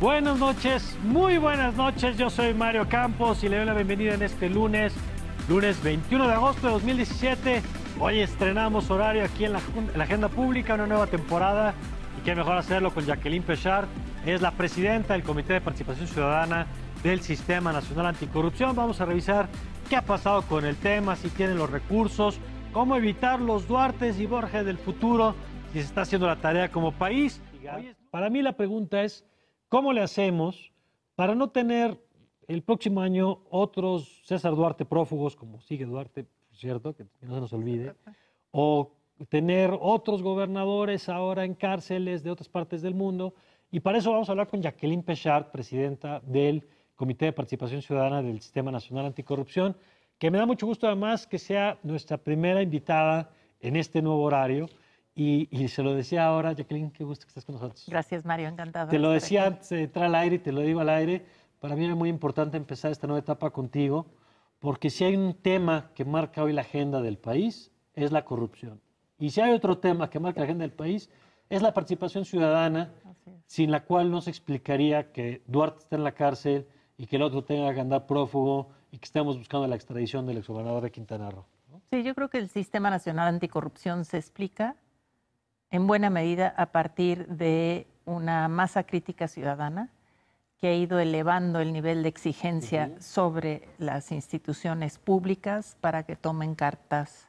Buenas noches, muy buenas noches. Yo soy Mario Campos y le doy la bienvenida en este lunes, lunes 21 de agosto de 2017. Hoy estrenamos horario aquí en la, agenda pública, una nueva temporada. Y qué mejor hacerlo con Jacqueline Pechard, es la presidenta del Comité de Participación Ciudadana del Sistema Nacional Anticorrupción. Vamos a revisar qué ha pasado con el tema, si tienen los recursos, cómo evitar los Duartes y Borges del futuro, si se está haciendo la tarea como país. Para mí la pregunta es, ¿Cómo le hacemos para no tener el próximo año otros César Duarte prófugos, como sigue Duarte, cierto, que, no se nos olvide, o tener otros gobernadores ahora en cárceles de otras partes del mundo? Y para eso vamos a hablar con Jacqueline Pechard, presidenta del Comité de Participación Ciudadana del Sistema Nacional Anticorrupción, que me da mucho gusto además que sea nuestra primera invitada en este nuevo horario. Y, se lo decía ahora, Jacqueline, qué gusto que estés con nosotros. Gracias, Mario, encantado. Te lo decía antes de al aire y te lo digo al aire. Para mí era muy importante empezar esta nueva etapa contigo, porque si hay un tema que marca hoy la agenda del país, es la corrupción. Y si hay otro tema que marca la agenda del país, es la participación ciudadana, sin la cual no se explicaría que Duarte esté en la cárcel y que el otro tenga que andar prófugo y que estemos buscando la extradición del exgobernador de Quintana Roo. Sí, yo creo que el Sistema Nacional Anticorrupción se explica en buena medida a partir de una masa crítica ciudadana que ha ido elevando el nivel de exigencia sobre las instituciones públicas para que tomen cartas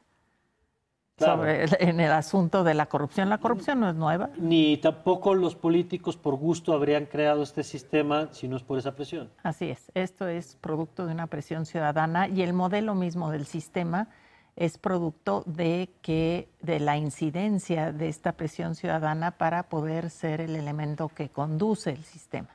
en el asunto de la corrupción. La corrupción no es nueva. Ni tampoco los políticos por gusto habrían creado este sistema si no es por esa presión. Así es, esto es producto de una presión ciudadana y el modelo mismo del sistema es producto de que de la incidencia de esta presión ciudadana para poder ser el elemento que conduce el sistema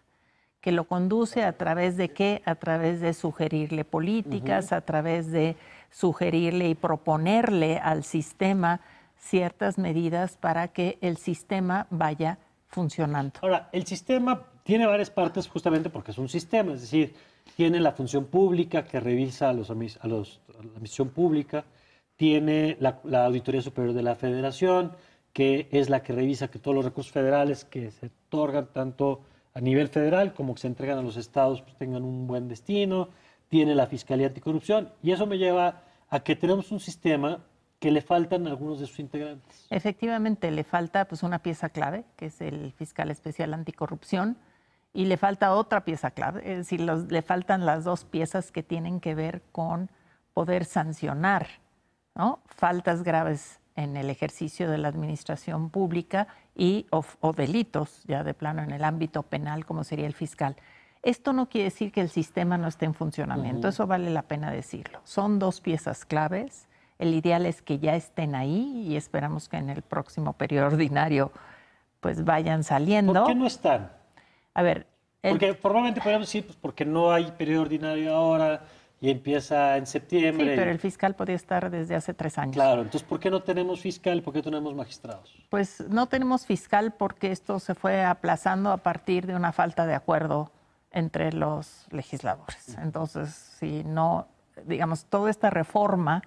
que lo conduce a través de qué a través de sugerirle políticas a través de sugerirle y proponerle al sistema ciertas medidas para que el sistema vaya funcionando ahora el sistema tiene varias partes justamente porque es un sistema es decir tiene la función pública que revisa a los a la misión pública tiene la, Auditoría Superior de la Federación, que es la que revisa que todos los recursos federales que se otorgan tanto a nivel federal como que se entregan a los estados pues, tengan un buen destino, tiene la Fiscalía Anticorrupción, y eso me lleva a que tenemos un sistema que le faltan algunos de sus integrantes. Efectivamente, le falta pues una pieza clave, que es el fiscal especial anticorrupción, y le falta otra pieza clave, es decir, le faltan las dos piezas que tienen que ver con poder sancionar faltas graves en el ejercicio de la administración pública y, o, delitos, ya de plano, en el ámbito penal, como sería el fiscal. Esto no quiere decir que el sistema no esté en funcionamiento, eso vale la pena decirlo. Son dos piezas claves. El ideal es que ya estén ahí y esperamos que en el próximo periodo ordinario pues vayan saliendo. ¿Por qué no están? A ver. Porque formalmente podríamos decir, pues porque no hay periodo ordinario ahora, y empieza en septiembre. Sí, pero el fiscal podía estar desde hace tres años. Claro, entonces ¿por qué no tenemos fiscal? ¿Por qué tenemos magistrados? Pues no tenemos fiscal porque esto se fue aplazando a partir de una falta de acuerdo entre los legisladores. Entonces, si no, digamos, toda esta reforma,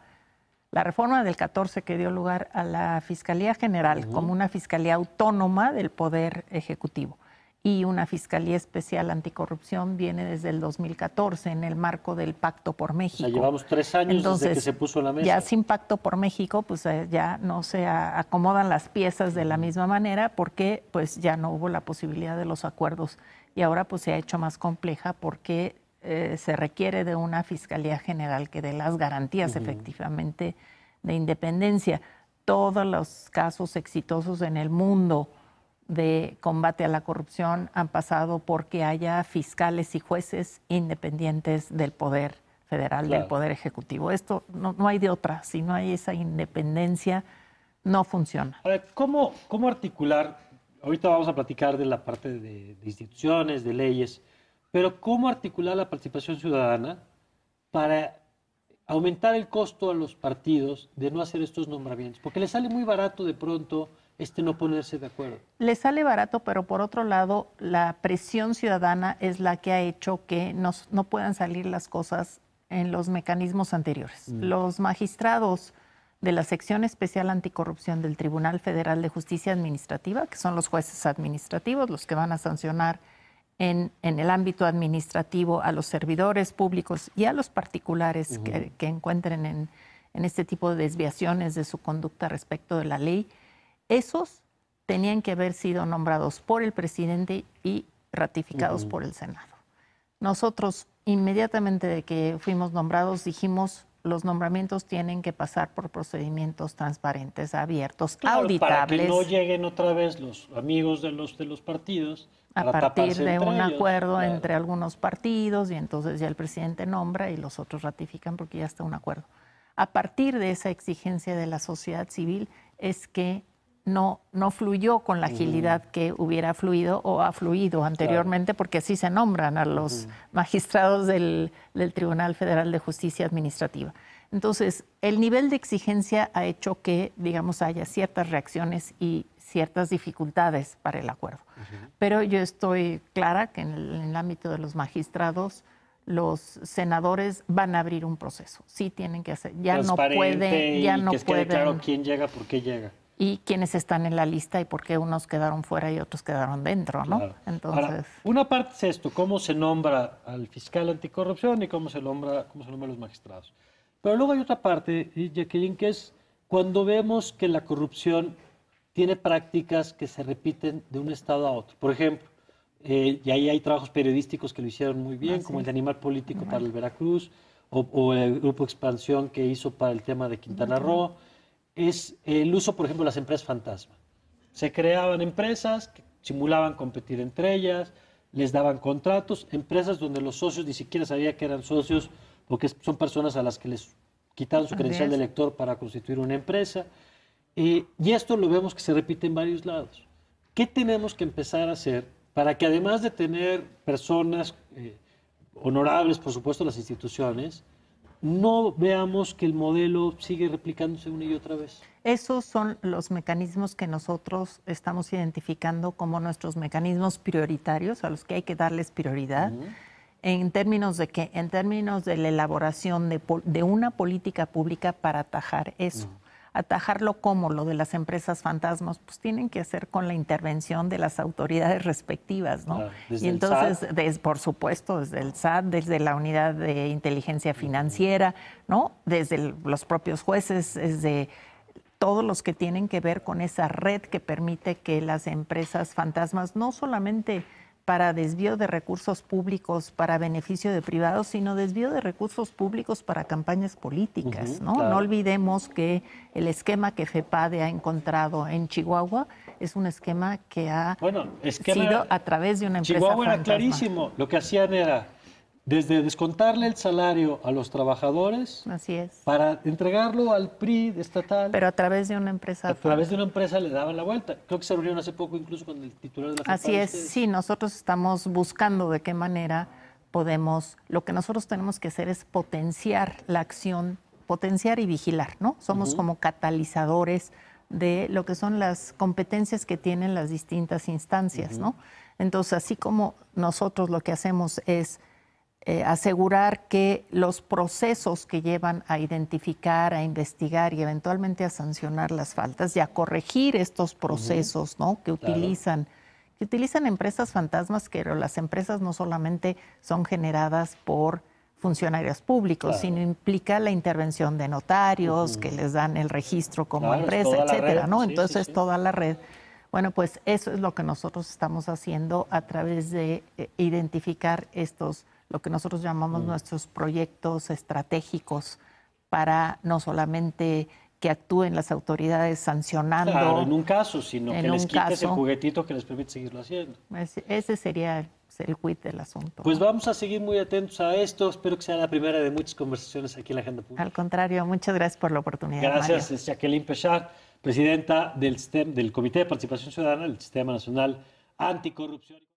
la reforma del 14 que dio lugar a la Fiscalía General como una fiscalía autónoma del Poder Ejecutivo y una Fiscalía Especial Anticorrupción viene desde el 2014 en el marco del Pacto por México. O llevamos tres años desde que se puso la mesa. Ya sin Pacto por México, pues eh, ya no se acomodan las piezas de la misma manera porque pues ya no hubo la posibilidad de los acuerdos y ahora pues se ha hecho más compleja porque eh, se requiere de una Fiscalía General que dé las garantías efectivamente de independencia. Todos los casos exitosos en el mundo de combate a la corrupción han pasado porque haya fiscales y jueces independientes del poder federal, del poder ejecutivo. Esto no, no, hay de otra, si no hay esa independencia, no funciona. Ahora, ¿cómo, ¿cómo, articular? Ahorita vamos a platicar de la parte de, de instituciones, de leyes, pero ¿cómo articular la participación ciudadana para aumentar el costo a los partidos de no hacer estos nombramientos? Porque les sale muy barato de pronto este no ponerse de acuerdo. Le sale barato, pero por otro lado, la presión ciudadana es la que ha hecho que no puedan salir las cosas en los mecanismos anteriores. Mm. Los magistrados de la sección especial anticorrupción del Tribunal Federal de Justicia Administrativa, que son los jueces administrativos los que van a sancionar en, el ámbito administrativo a los servidores públicos y a los particulares que, encuentren en, este tipo de desviaciones de su conducta respecto de la ley, esos tenían que haber sido nombrados por el presidente y ratificados por el Senado. Nosotros, inmediatamente de que fuimos nombrados, dijimos los nombramientos tienen que pasar por procedimientos transparentes, abiertos, auditables. Para que no lleguen otra vez los amigos de los, de los partidos. A partir de un acuerdo entre algunos partidos y entonces ya el presidente nombra y los otros ratifican porque ya está un acuerdo. A partir de esa exigencia de la sociedad civil es que no, fluyó con la agilidad que hubiera fluido o ha fluido anteriormente, porque así se nombran a los magistrados del, Tribunal Federal de Justicia Administrativa. Entonces, el nivel de exigencia ha hecho que, digamos, haya ciertas reacciones y ciertas dificultades para el acuerdo. Pero yo estoy clara que en el, ámbito de los magistrados, los senadores van a abrir un proceso. Sí tienen que hacer. Ya no pueden, ya no que pueden. claro quién llega, por qué llega y quiénes están en la lista y por qué unos quedaron fuera y otros quedaron dentro, ¿no? Entonces... una parte es esto, cómo se nombra al fiscal anticorrupción y cómo se nombra, cómo se los magistrados. Pero luego hay otra parte, Jacqueline, que es cuando vemos que la corrupción tiene prácticas que se repiten de un estado a otro. Por ejemplo, eh, y ahí hay trabajos periodísticos que lo hicieron muy bien, como el de Animal Político para el Veracruz, o, o, el Grupo Expansión que hizo para el tema de Quintana Roo es el uso, por ejemplo, de las empresas fantasma. Se creaban empresas que simulaban competir entre ellas, les daban contratos, empresas donde los socios ni siquiera sabían que eran socios, porque son personas a las que les quitaron su credencial de elector para constituir una empresa. Eh, y esto lo vemos que se repite en varios lados. ¿Qué tenemos que empezar a hacer para que además de tener personas eh, honorables, por supuesto, las instituciones, no veamos que el modelo sigue replicándose una y otra vez. Esos son los mecanismos que nosotros estamos identificando como nuestros mecanismos prioritarios, a los que hay que darles prioridad. En términos de qué, en términos de la elaboración de, una política pública para atajar eso atajarlo como lo de las empresas fantasmas, pues tienen que hacer con la intervención de las autoridades respectivas, ¿no? y entonces, por supuesto, desde el SAT, desde la unidad de inteligencia financiera, ¿no? Desde los propios jueces, desde todos los que tienen que ver con esa red que permite que las empresas fantasmas no solamente para desvío de recursos públicos para beneficio de privados, sino desvío de recursos públicos para campañas políticas. ¿no? no olvidemos que el esquema que FEPADE ha encontrado en Chihuahua es un esquema que ha sido a través de una empresa. Chihuahua era clarísimo, lo que hacían era desde descontarle el salario a los trabajadores. Así es. Para entregarlo al PRI estatal. Pero a través de una empresa. A través de una empresa le daban la vuelta. Creo que se reunieron hace poco incluso con el titular de la Así es, sí, nosotros estamos buscando de qué manera podemos, lo que nosotros tenemos que hacer es potenciar la acción, potenciar y vigilar, ¿no? Somos como catalizadores de lo que son las competencias que tienen las distintas instancias, ¿no? Entonces, así como nosotros lo que hacemos es eh, asegurar que los procesos que llevan a identificar, a investigar y eventualmente a sancionar las faltas y a corregir estos procesos ¿no? que utilizan. que Utilizan empresas fantasmas, pero las empresas no solamente son generadas por funcionarios públicos, sino implica la intervención de notarios que les dan el registro como empresa, etcétera, ¿no? Entonces toda la red. Bueno, pues eso es lo que nosotros estamos haciendo a través de eh, identificar estos lo que nosotros llamamos mm. nuestros proyectos estratégicos para no solamente que actúen las autoridades sancionando. en un caso, sino que les quite ese juguetito que les permite seguirlo haciendo. Pues, ese sería el quid del asunto. Pues vamos a seguir muy atentos a esto. Espero que sea la primera de muchas conversaciones aquí en la Agenda Pública. Al contrario, muchas gracias por la oportunidad. Gracias, Jacqueline Pechard, presidenta del, del Comité de Participación Ciudadana del Sistema Nacional Anticorrupción.